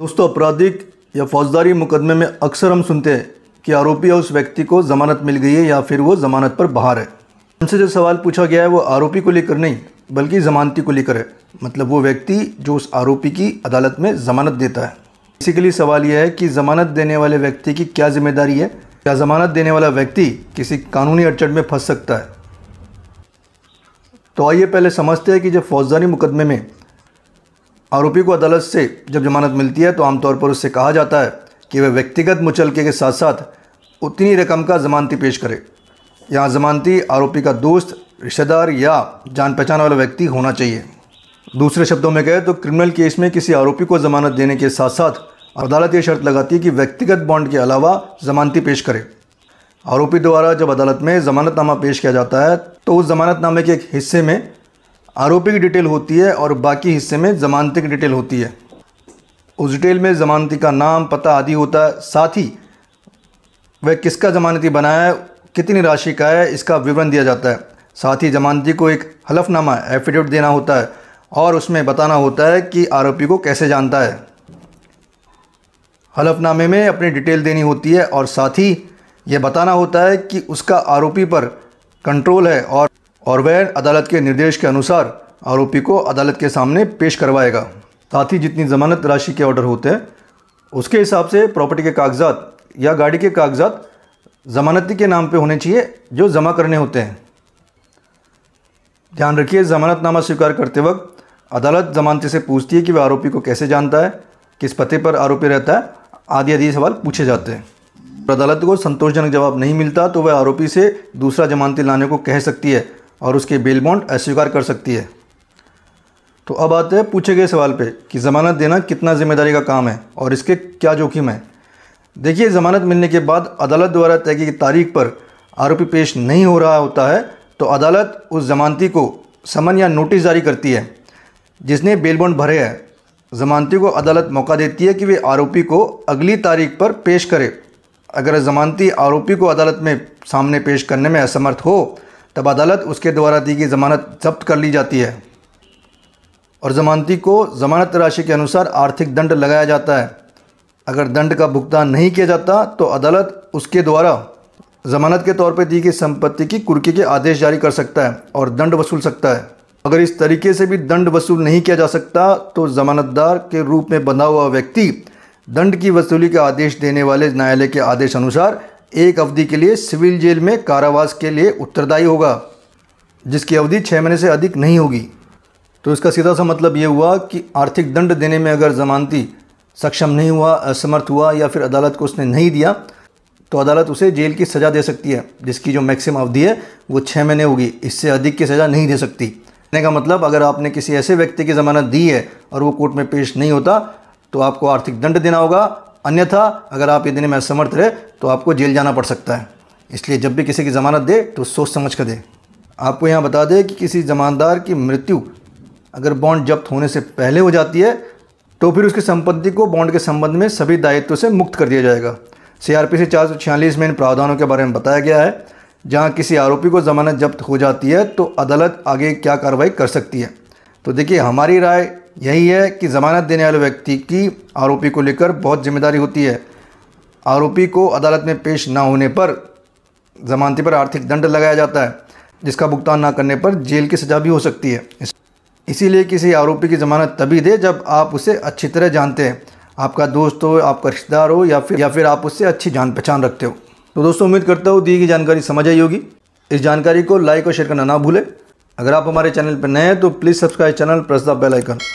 दोस्तों आपराधिक या फौजदारी मुकदमे में अक्सर हम सुनते हैं कि आरोपी या उस व्यक्ति को ज़मानत मिल गई है या फिर वो ज़मानत पर बाहर है उनसे जो सवाल पूछा गया है वो आरोपी को लेकर नहीं बल्कि ज़मानती को लेकर है मतलब वो व्यक्ति जो उस आरोपी की अदालत में ज़मानत देता है बेसिकली सवाल यह है कि ज़मानत देने वाले व्यक्ति की क्या जिम्मेदारी है क्या ज़मानत देने वाला व्यक्ति किसी कानूनी अड़चन में फंस सकता है तो आइए पहले समझते हैं कि जब फौजदारी मुकदमे में आरोपी को अदालत से जब जमानत मिलती है तो आमतौर पर उससे कहा जाता है कि वह व्यक्तिगत मुचलके के साथ साथ उतनी रकम का जमानती पेश करे यहाँ जमानती आरोपी का दोस्त रिश्तेदार या जान पहचान वाला व्यक्ति होना चाहिए दूसरे शब्दों में कहे तो क्रिमिनल केस में किसी आरोपी को जमानत देने के साथ साथ अदालत ये शर्त लगाती है कि व्यक्तिगत बॉन्ड के अलावा जमानती पेश करे आरोपी द्वारा जब अदालत में जमानतनामा पेश किया जाता है तो उस जमानतनामे के एक हिस्से में आरोपी की डिटेल होती है और बाकी हिस्से में जमानती की डिटेल होती है उस डिटेल में जमानती का नाम पता आदि होता है साथ ही वह किसका जमानती बनाया है कितनी राशि का है इसका विवरण दिया जाता है साथ ही जमानती को एक हलफनामा एफिडेविट देना होता है और उसमें बताना होता है कि आरोपी को कैसे जानता है हलफनामे में अपनी डिटेल देनी होती है और साथ ही यह बताना होता है कि उसका आरोपी पर कंट्रोल है और और वह अदालत के निर्देश के अनुसार आरोपी को अदालत के सामने पेश करवाएगा साथ ही जितनी ज़मानत राशि के ऑर्डर होते हैं उसके हिसाब से प्रॉपर्टी के कागजात या गाड़ी के कागजात ज़मानती के नाम पे होने चाहिए जो जमा करने होते हैं ध्यान रखिए ज़मानतनामा स्वीकार करते वक्त अदालत ज़मानती से पूछती है कि वह आरोपी को कैसे जानता है किस पते पर आरोपी रहता है आदि आदि सवाल पूछे जाते हैं अदालत को संतोषजनक जवाब नहीं मिलता तो वह आरोपी से दूसरा जमानती लाने को कह सकती है और उसके बॉन्ड अस्वीकार कर सकती है तो अब आते हैं पूछे गए सवाल पे कि ज़मानत देना कितना जिम्मेदारी का काम है और इसके क्या जोखिम है देखिए ज़मानत मिलने के बाद अदालत द्वारा तय की तारीख पर आरोपी पेश नहीं हो रहा होता है तो अदालत उस जमानती को समन या नोटिस जारी करती है जिसने बेल बॉन्ड भरे हैं जमानती को अदालत मौका देती है कि वे आरोपी को अगली तारीख पर पेश करे अगर जमानती आरोपी को अदालत में सामने पेश करने में असमर्थ हो तब अदालत उसके द्वारा दी गई ज़मानत जब्त कर ली जाती है और ज़मानती को ज़मानत राशि के अनुसार आर्थिक दंड लगाया जाता है अगर दंड का भुगतान नहीं किया जाता तो अदालत उसके द्वारा ज़मानत के तौर पर दी गई संपत्ति की कुर्की के आदेश जारी कर सकता है और दंड वसूल सकता है अगर इस तरीके से भी दंड वसूल नहीं किया जा सकता तो ज़मानतदार के रूप में बना हुआ व्यक्ति दंड की वसूली का आदेश देने वाले न्यायालय के आदेश अनुसार एक अवधि के लिए सिविल जेल में कारावास के लिए उत्तरदायी होगा जिसकी अवधि छः महीने से अधिक नहीं होगी तो इसका सीधा सा मतलब ये हुआ कि आर्थिक दंड देने में अगर जमानती सक्षम नहीं हुआ असमर्थ हुआ या फिर अदालत को उसने नहीं दिया तो अदालत उसे जेल की सज़ा दे सकती है जिसकी जो मैक्सिमम अवधि है वो छः महीने होगी इससे अधिक की सज़ा नहीं दे सकती कहने का मतलब अगर आपने किसी ऐसे व्यक्ति की ज़मानत दी है और वो कोर्ट में पेश नहीं होता तो आपको आर्थिक दंड देना होगा अन्यथा अगर आप ये देने में असमर्थ रहे तो आपको जेल जाना पड़ सकता है इसलिए जब भी किसी की ज़मानत दे तो सोच समझ कर दे आपको यहाँ बता दें कि किसी जमानदार की मृत्यु अगर बॉन्ड जब्त होने से पहले हो जाती है तो फिर उसकी संपत्ति को बॉन्ड के संबंध में सभी दायित्व से मुक्त कर दिया जाएगा सीआरपी से चार सौ छियालीस में इन प्रावधानों के बारे में बताया गया है जहाँ किसी आरोपी को ज़मानत जब्त हो जाती है तो अदालत आगे क्या कार्रवाई कर सकती है तो देखिए हमारी राय यही है कि ज़मानत देने वाले व्यक्ति की आरोपी को लेकर बहुत जिम्मेदारी होती है आरोपी को अदालत में पेश ना होने पर जमानती पर आर्थिक दंड लगाया जाता है जिसका भुगतान ना करने पर जेल की सज़ा भी हो सकती है इसीलिए किसी आरोपी की ज़मानत तभी दे जब आप उसे अच्छी तरह जानते हैं आपका दोस्त हो आपका रिश्तेदार हो या फिर या फिर आप उससे अच्छी जान पहचान रखते हो तो दोस्तों उम्मीद करता हूँ दी गई जानकारी समझ आई होगी इस जानकारी को लाइक और शेयर करना ना भूलें अगर आप हमारे चैनल पर नए हैं तो please subscribe channel press the bell icon